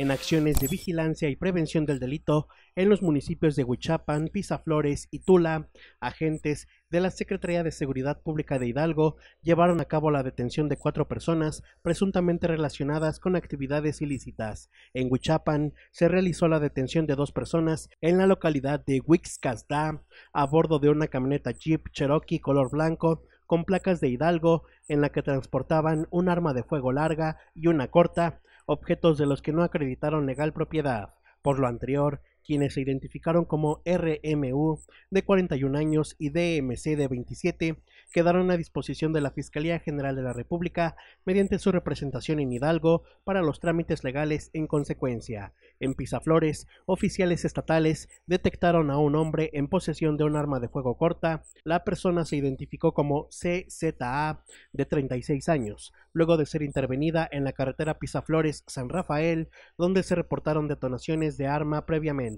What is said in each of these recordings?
en acciones de vigilancia y prevención del delito en los municipios de Huichapan, Pisaflores y Tula, agentes de la Secretaría de Seguridad Pública de Hidalgo llevaron a cabo la detención de cuatro personas presuntamente relacionadas con actividades ilícitas. En Huichapan se realizó la detención de dos personas en la localidad de Huixcasdá a bordo de una camioneta Jeep Cherokee color blanco con placas de Hidalgo en la que transportaban un arma de fuego larga y una corta objetos de los que no acreditaron legal propiedad. Por lo anterior, quienes se identificaron como RMU de 41 años y DMC de 27, quedaron a disposición de la Fiscalía General de la República mediante su representación en Hidalgo para los trámites legales en consecuencia. En Pisaflores, oficiales estatales detectaron a un hombre en posesión de un arma de fuego corta. La persona se identificó como CZA de 36 años, luego de ser intervenida en la carretera Pisaflores san Rafael, donde se reportaron detonaciones de arma previamente.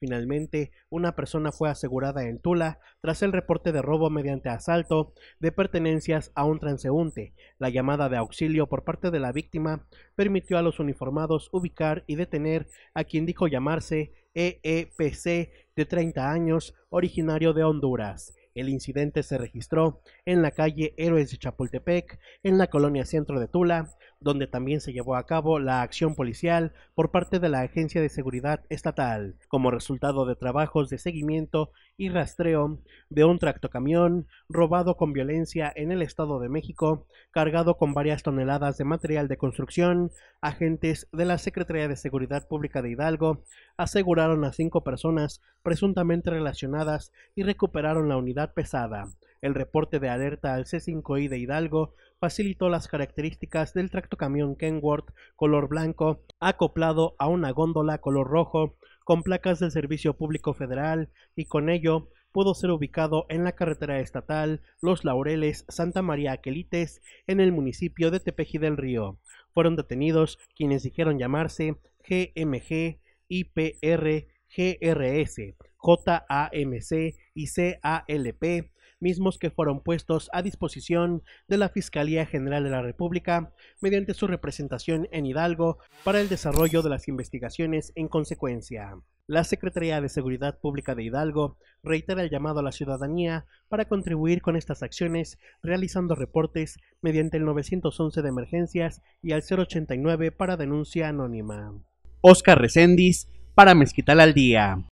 Finalmente, una persona fue asegurada en Tula tras el reporte de robo mediante asalto de pertenencias a un transeúnte. La llamada de auxilio por parte de la víctima permitió a los uniformados ubicar y detener a quien dijo llamarse EEPC de 30 años, originario de Honduras. El incidente se registró en la calle Héroes de Chapultepec, en la colonia centro de Tula, donde también se llevó a cabo la acción policial por parte de la Agencia de Seguridad Estatal, como resultado de trabajos de seguimiento y rastreo de un tractocamión robado con violencia en el Estado de México, cargado con varias toneladas de material de construcción, agentes de la Secretaría de Seguridad Pública de Hidalgo aseguraron a cinco personas presuntamente relacionadas y recuperaron la unidad pesada el reporte de alerta al C5I de Hidalgo facilitó las características del tractocamión Kenworth color blanco acoplado a una góndola color rojo con placas del Servicio Público Federal y con ello pudo ser ubicado en la carretera estatal Los Laureles Santa María Aquelites en el municipio de Tepeji del Río. Fueron detenidos quienes dijeron llamarse GMG, IPR, GRS, JAMC y CALP mismos que fueron puestos a disposición de la Fiscalía General de la República mediante su representación en Hidalgo para el desarrollo de las investigaciones en consecuencia. La Secretaría de Seguridad Pública de Hidalgo reitera el llamado a la ciudadanía para contribuir con estas acciones realizando reportes mediante el 911 de emergencias y al 089 para denuncia anónima. Oscar Recendis para Mezquital al Día.